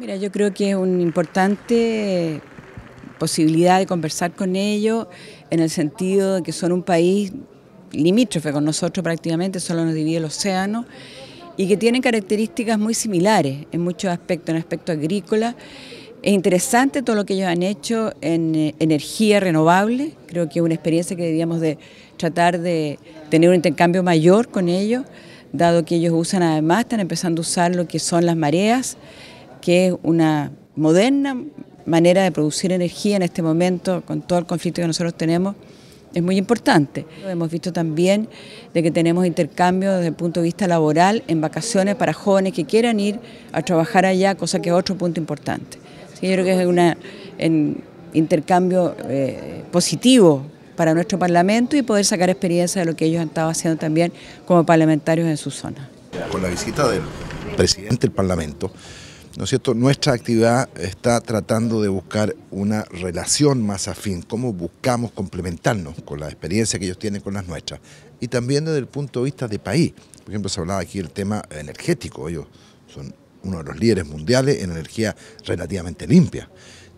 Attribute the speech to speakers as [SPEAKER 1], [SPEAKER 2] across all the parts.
[SPEAKER 1] Mira, yo creo que es una importante posibilidad de conversar con ellos en el sentido de que son un país limítrofe con nosotros prácticamente, solo nos divide el océano, y que tienen características muy similares en muchos aspectos, en aspecto agrícola. Es interesante todo lo que ellos han hecho en eh, energía renovable, creo que es una experiencia que debíamos de tratar de tener un intercambio mayor con ellos, dado que ellos usan además, están empezando a usar lo que son las mareas, que es una moderna manera de producir energía en este momento, con todo el conflicto que nosotros tenemos, es muy importante. Hemos visto también de que tenemos intercambios desde el punto de vista laboral en vacaciones para jóvenes que quieran ir a trabajar allá, cosa que es otro punto importante. yo creo que es un intercambio eh, positivo para nuestro Parlamento y poder sacar experiencia de lo que ellos han estado haciendo también como parlamentarios en su zona.
[SPEAKER 2] Con la visita del presidente del Parlamento, ¿no es cierto? Nuestra actividad está tratando de buscar una relación más afín, cómo buscamos complementarnos con la experiencia que ellos tienen con las nuestras. Y también desde el punto de vista de país. Por ejemplo, se hablaba aquí del tema energético. Ellos son uno de los líderes mundiales en energía relativamente limpia.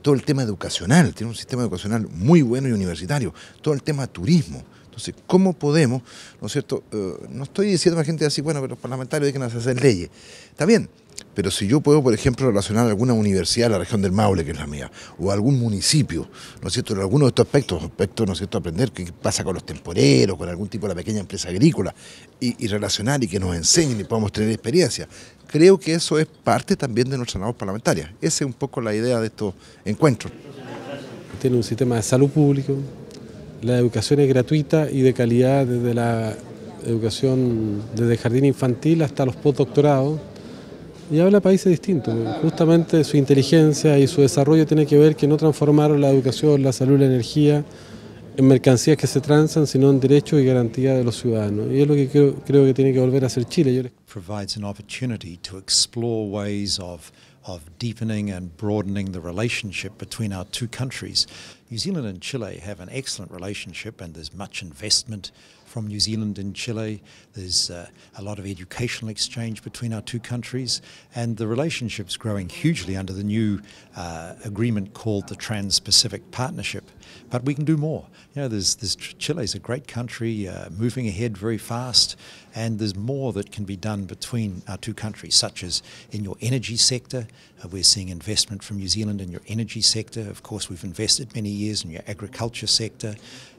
[SPEAKER 2] Todo el tema educacional, tiene un sistema educacional muy bueno y universitario. Todo el tema turismo. Entonces, ¿cómo podemos, no es cierto? Eh, no estoy diciendo a la gente así, bueno, pero los parlamentarios hay que hacer leyes. Está bien, pero si yo puedo, por ejemplo, relacionar alguna universidad la región del Maule, que es la mía, o algún municipio, ¿no es cierto?, en alguno de estos aspectos, aspectos, ¿no es cierto?, aprender qué pasa con los temporeros, con algún tipo de la pequeña empresa agrícola, y, relacionar y que nos enseñen y podamos tener experiencia. Creo que eso es parte también de nuestra labor parlamentaria. Esa es un poco la idea de estos encuentros.
[SPEAKER 3] Tiene un sistema de salud público, la educación es gratuita y de calidad desde la educación desde jardín infantil hasta los postdoctorados y habla países distintos. Justamente su inteligencia y su desarrollo tiene que ver que no transformaron la educación, la salud, la energía en mercancías que se transan, sino en derechos y garantías de los ciudadanos. Y es lo que creo, creo que tiene que volver a hacer Chile.
[SPEAKER 4] provides an opportunity to explore ways of of deepening and broadening the relationship between our two countries. New Zealand and Chile have an excellent relationship, and there's much investment from New Zealand in Chile. There's uh, a lot of educational exchange between our two countries, and the relationship's growing hugely under the new uh, agreement called the Trans Pacific Partnership. But we can do more. You know, there's, there's Chile's a great country, uh, moving ahead very fast, and there's more that can be done between our two countries, such as in your energy sector. Uh, we're seeing investment from New Zealand in your energy sector. Of course, we've invested many years in your agriculture sector.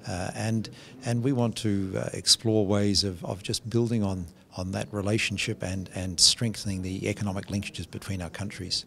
[SPEAKER 4] Uh, and, and we want to uh, explore ways of, of just building on, on that relationship and, and strengthening the economic linkages between our countries.